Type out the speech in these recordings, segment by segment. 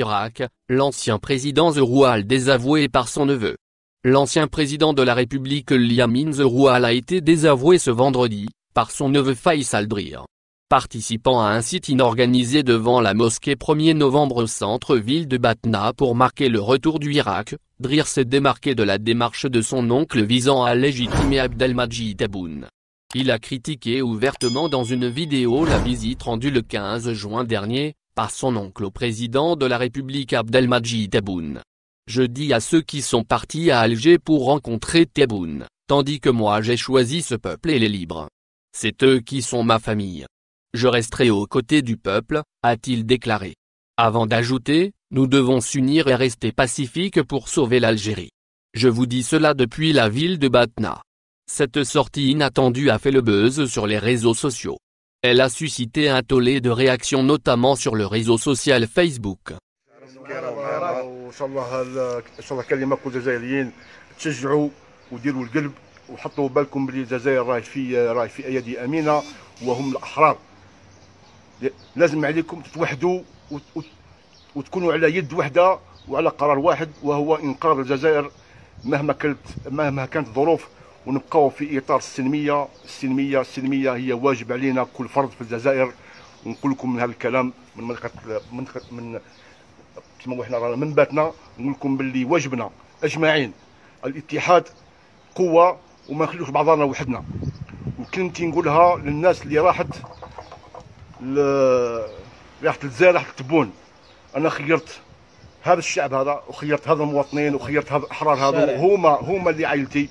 Irak, l'ancien président Zeroual désavoué par son neveu. L'ancien président de la République Liamine Zeroual a été désavoué ce vendredi, par son neveu Faisal Drir. Participant à un site inorganisé devant la mosquée 1er novembre au centre-ville de Batna pour marquer le retour du Irak, Drir s'est démarqué de la démarche de son oncle visant à légitimer Abdelmajid Aboun. Il a critiqué ouvertement dans une vidéo la visite rendue le 15 juin dernier, à son oncle au président de la République Abdelmadjid Tebboune. Je dis à ceux qui sont partis à Alger pour rencontrer Tebboune, tandis que moi j'ai choisi ce peuple et les libres. C'est eux qui sont ma famille. Je resterai aux côtés du peuple, a-t-il déclaré. Avant d'ajouter, nous devons s'unir et rester pacifiques pour sauver l'Algérie. Je vous dis cela depuis la ville de Batna. Cette sortie inattendue a fait le buzz sur les réseaux sociaux. Elle a suscité un tollé de réactions notamment sur le réseau social Facebook. لازم عليكم تتوحدوا وتكونوا على يد واحده وعلى قرار واحد وهو انقاذ الجزائر مهما كانت مهما كانت الظروف ونبقاو في اطار السلميه السلميه السلميه هي واجب علينا كل فرد في الجزائر ونقول لكم من هذا الكلام من منطقه من كما احنا رانا من باتنا نقول لكم باللي واجبنا اجمعين الاتحاد قوه وما نخليوش بعضنا وحدنا وكنت نقولها للناس اللي راحت ل... راحت الجزائر راحت تبون انا خيرت هذا الشعب هذا وخيرت هذا المواطنين وخيرت هذا الاحرار هذا هما هما اللي عائلتي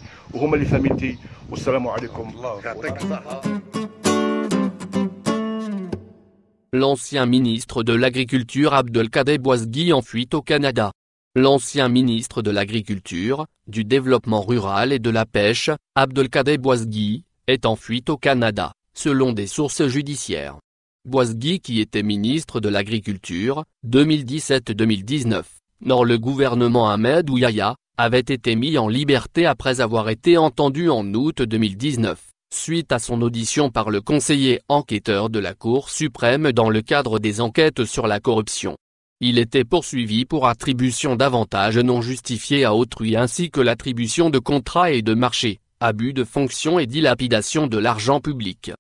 L'ancien ministre de l'Agriculture Abdelkader Boisgui en fuite au Canada. L'ancien ministre de l'Agriculture, du Développement rural et de la Pêche, Abdelkader Boisgui, est en fuite au Canada, selon des sources judiciaires. Boisgui qui était ministre de l'Agriculture, 2017-2019, dans le gouvernement Ahmed Ouyaya, avait été mis en liberté après avoir été entendu en août 2019, suite à son audition par le conseiller enquêteur de la Cour suprême dans le cadre des enquêtes sur la corruption. Il était poursuivi pour attribution d'avantages non justifiés à autrui ainsi que l'attribution de contrats et de marchés, abus de fonction et dilapidation de l'argent public.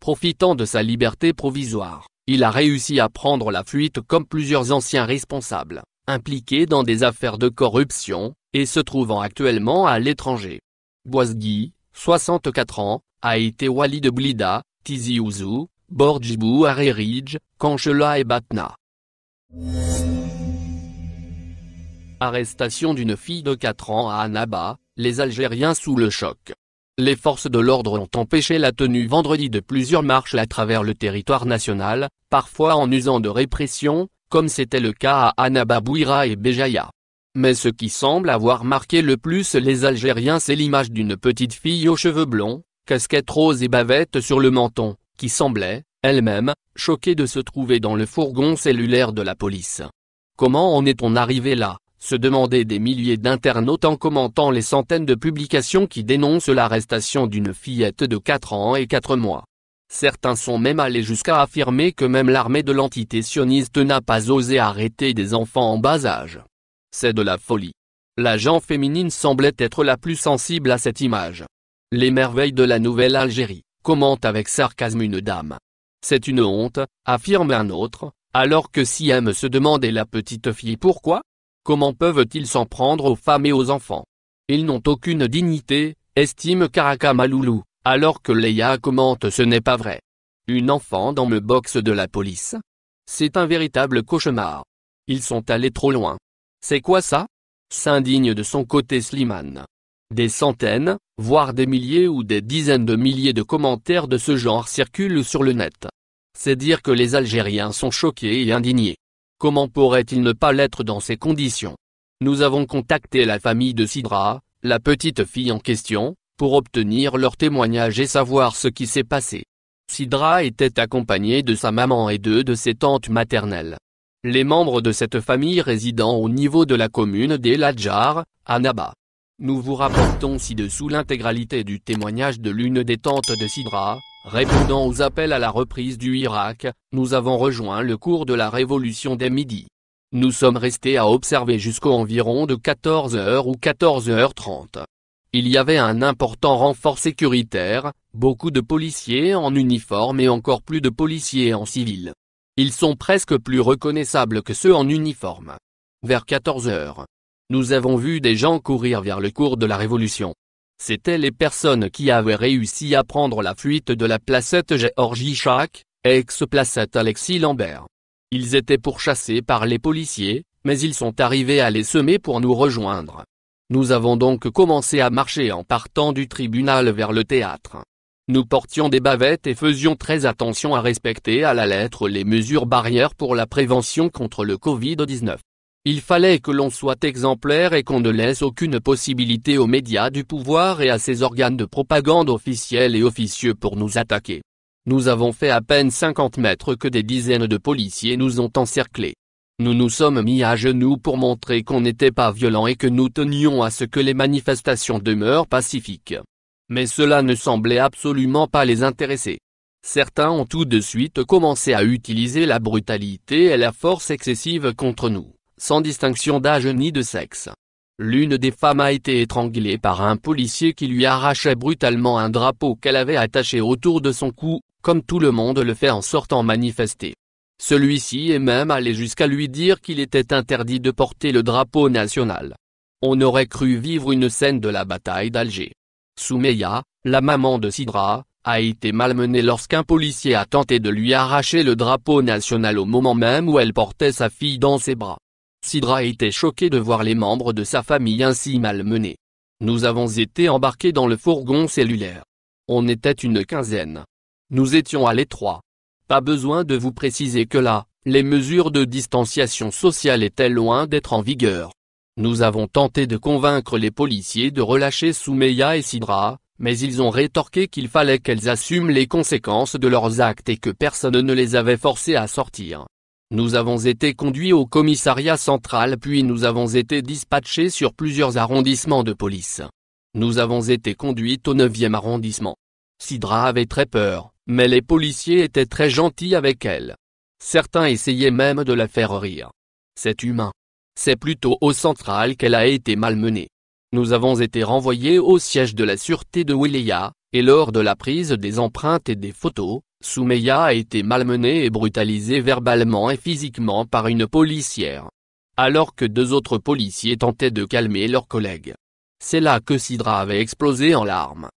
Profitant de sa liberté provisoire, il a réussi à prendre la fuite comme plusieurs anciens responsables, impliqué dans des affaires de corruption, et se trouvant actuellement à l'étranger. Boisgui, 64 ans, a été wali de Blida, Tizi Ouzou, Bordjibou Arreridj, Kanchela et Batna. Arrestation d'une fille de 4 ans à Annaba, les Algériens sous le choc. Les forces de l'ordre ont empêché la tenue vendredi de plusieurs marches à travers le territoire national, parfois en usant de répression, comme c'était le cas à Anababouira et Béjaïa. Mais ce qui semble avoir marqué le plus les Algériens c'est l'image d'une petite fille aux cheveux blonds, casquette rose et bavette sur le menton, qui semblait, elle-même, choquée de se trouver dans le fourgon cellulaire de la police. Comment en est-on arrivé là se demandaient des milliers d'internautes en commentant les centaines de publications qui dénoncent l'arrestation d'une fillette de 4 ans et 4 mois. Certains sont même allés jusqu'à affirmer que même l'armée de l'entité sioniste n'a pas osé arrêter des enfants en bas âge. C'est de la folie. L'agent féminine semblait être la plus sensible à cette image. Les merveilles de la nouvelle Algérie, commente avec sarcasme une dame. C'est une honte, affirme un autre, alors que si M se demandait la petite fille pourquoi, comment peuvent-ils s'en prendre aux femmes et aux enfants Ils n'ont aucune dignité, estime Karaka malulu alors que Leia commente ce n'est pas vrai. Une enfant dans le box de la police C'est un véritable cauchemar. Ils sont allés trop loin. C'est quoi ça S'indigne de son côté Slimane. Des centaines, voire des milliers ou des dizaines de milliers de commentaires de ce genre circulent sur le net. C'est dire que les Algériens sont choqués et indignés. Comment pourrait-il ne pas l'être dans ces conditions Nous avons contacté la famille de Sidra, la petite fille en question, pour obtenir leur témoignage et savoir ce qui s'est passé. Sidra était accompagnée de sa maman et deux de ses tantes maternelles. Les membres de cette famille résidant au niveau de la commune d'Eladjar, à Naba. Nous vous rapportons ci-dessous l'intégralité du témoignage de l'une des tantes de Sidra, répondant aux appels à la reprise du Irak, nous avons rejoint le cours de la révolution des Midi. Nous sommes restés à observer jusqu'au environ de 14h ou 14h30. Il y avait un important renfort sécuritaire, beaucoup de policiers en uniforme et encore plus de policiers en civil. Ils sont presque plus reconnaissables que ceux en uniforme. Vers 14 heures. Nous avons vu des gens courir vers le cours de la Révolution. C'étaient les personnes qui avaient réussi à prendre la fuite de la placette Georgie Chak, ex-placette Alexis Lambert. Ils étaient pourchassés par les policiers, mais ils sont arrivés à les semer pour nous rejoindre. Nous avons donc commencé à marcher en partant du tribunal vers le théâtre. Nous portions des bavettes et faisions très attention à respecter à la lettre les mesures barrières pour la prévention contre le Covid-19. Il fallait que l'on soit exemplaire et qu'on ne laisse aucune possibilité aux médias du pouvoir et à ses organes de propagande officiels et officieux pour nous attaquer. Nous avons fait à peine 50 mètres que des dizaines de policiers nous ont encerclés. Nous nous sommes mis à genoux pour montrer qu'on n'était pas violent et que nous tenions à ce que les manifestations demeurent pacifiques. Mais cela ne semblait absolument pas les intéresser. Certains ont tout de suite commencé à utiliser la brutalité et la force excessive contre nous, sans distinction d'âge ni de sexe. L'une des femmes a été étranglée par un policier qui lui arrachait brutalement un drapeau qu'elle avait attaché autour de son cou, comme tout le monde le fait en sortant manifester. Celui-ci est même allé jusqu'à lui dire qu'il était interdit de porter le drapeau national. On aurait cru vivre une scène de la bataille d'Alger. Soumeya, la maman de Sidra, a été malmenée lorsqu'un policier a tenté de lui arracher le drapeau national au moment même où elle portait sa fille dans ses bras. Sidra était choquée de voir les membres de sa famille ainsi malmenés. Nous avons été embarqués dans le fourgon cellulaire. On était une quinzaine. Nous étions à l'étroit. Pas besoin de vous préciser que là, les mesures de distanciation sociale étaient loin d'être en vigueur. Nous avons tenté de convaincre les policiers de relâcher Soumeya et Sidra, mais ils ont rétorqué qu'il fallait qu'elles assument les conséquences de leurs actes et que personne ne les avait forcées à sortir. Nous avons été conduits au commissariat central puis nous avons été dispatchés sur plusieurs arrondissements de police. Nous avons été conduits au 9e arrondissement. Sidra avait très peur, mais les policiers étaient très gentils avec elle. Certains essayaient même de la faire rire. C'est humain. C'est plutôt au central qu'elle a été malmenée. Nous avons été renvoyés au siège de la sûreté de Wilaya, et lors de la prise des empreintes et des photos, Soumeya a été malmenée et brutalisée verbalement et physiquement par une policière. Alors que deux autres policiers tentaient de calmer leurs collègues. C'est là que Sidra avait explosé en larmes.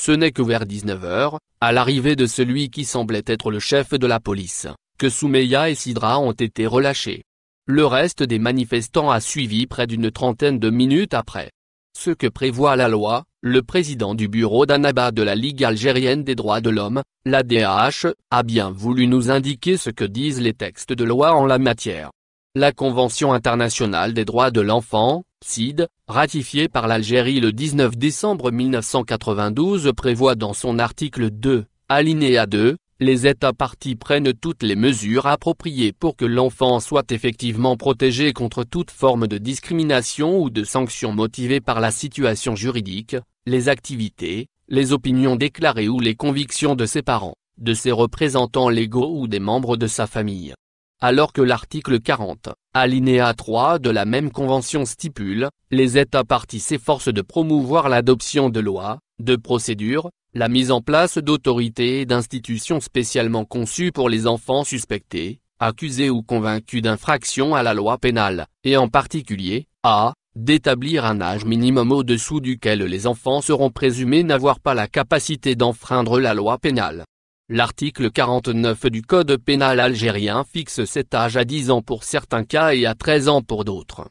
Ce n'est que vers 19h, à l'arrivée de celui qui semblait être le chef de la police, que Soumeya et Sidra ont été relâchés. Le reste des manifestants a suivi près d'une trentaine de minutes après. Ce que prévoit la loi, le président du bureau d'Anaba de la Ligue algérienne des droits de l'homme, la DAH, a bien voulu nous indiquer ce que disent les textes de loi en la matière. La Convention internationale des droits de l'enfant, Cid, ratifié par l'Algérie le 19 décembre 1992 prévoit dans son article 2, alinéa 2, les États partis prennent toutes les mesures appropriées pour que l'enfant soit effectivement protégé contre toute forme de discrimination ou de sanction motivée par la situation juridique, les activités, les opinions déclarées ou les convictions de ses parents, de ses représentants légaux ou des membres de sa famille alors que l'article 40, alinéa 3 de la même convention stipule, les États partis s'efforcent de promouvoir l'adoption de lois, de procédures, la mise en place d'autorités et d'institutions spécialement conçues pour les enfants suspectés, accusés ou convaincus d'infraction à la loi pénale, et en particulier, à, d'établir un âge minimum au-dessous duquel les enfants seront présumés n'avoir pas la capacité d'enfreindre la loi pénale. L'article 49 du Code pénal algérien fixe cet âge à 10 ans pour certains cas et à 13 ans pour d'autres.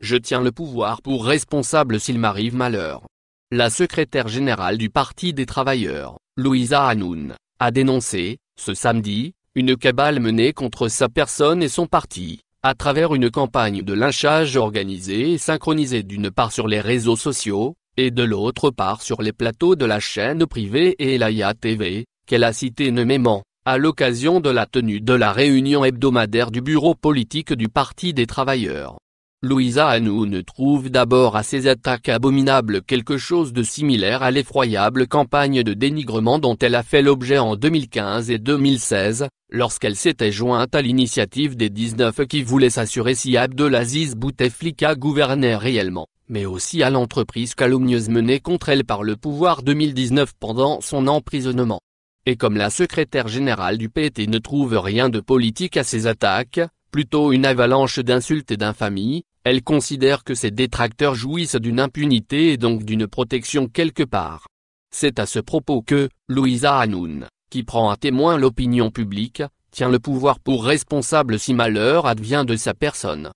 Je tiens le pouvoir pour responsable s'il m'arrive malheur. La secrétaire générale du Parti des travailleurs, Louisa Hanoun, a dénoncé, ce samedi, une cabale menée contre sa personne et son parti, à travers une campagne de lynchage organisée et synchronisée d'une part sur les réseaux sociaux, et de l'autre part sur les plateaux de la chaîne privée et TV, qu'elle a cité nommément, à l'occasion de la tenue de la réunion hebdomadaire du bureau politique du Parti des Travailleurs. Louisa ne trouve d'abord à ces attaques abominables quelque chose de similaire à l'effroyable campagne de dénigrement dont elle a fait l'objet en 2015 et 2016, lorsqu'elle s'était jointe à l'initiative des 19 qui voulaient s'assurer si Abdelaziz Bouteflika gouvernait réellement mais aussi à l'entreprise calomnieuse menée contre elle par le pouvoir 2019 pendant son emprisonnement. Et comme la secrétaire générale du PT ne trouve rien de politique à ces attaques, plutôt une avalanche d'insultes et d'infamies, elle considère que ses détracteurs jouissent d'une impunité et donc d'une protection quelque part. C'est à ce propos que, Louisa Hanoun, qui prend à témoin l'opinion publique, tient le pouvoir pour responsable si malheur advient de sa personne.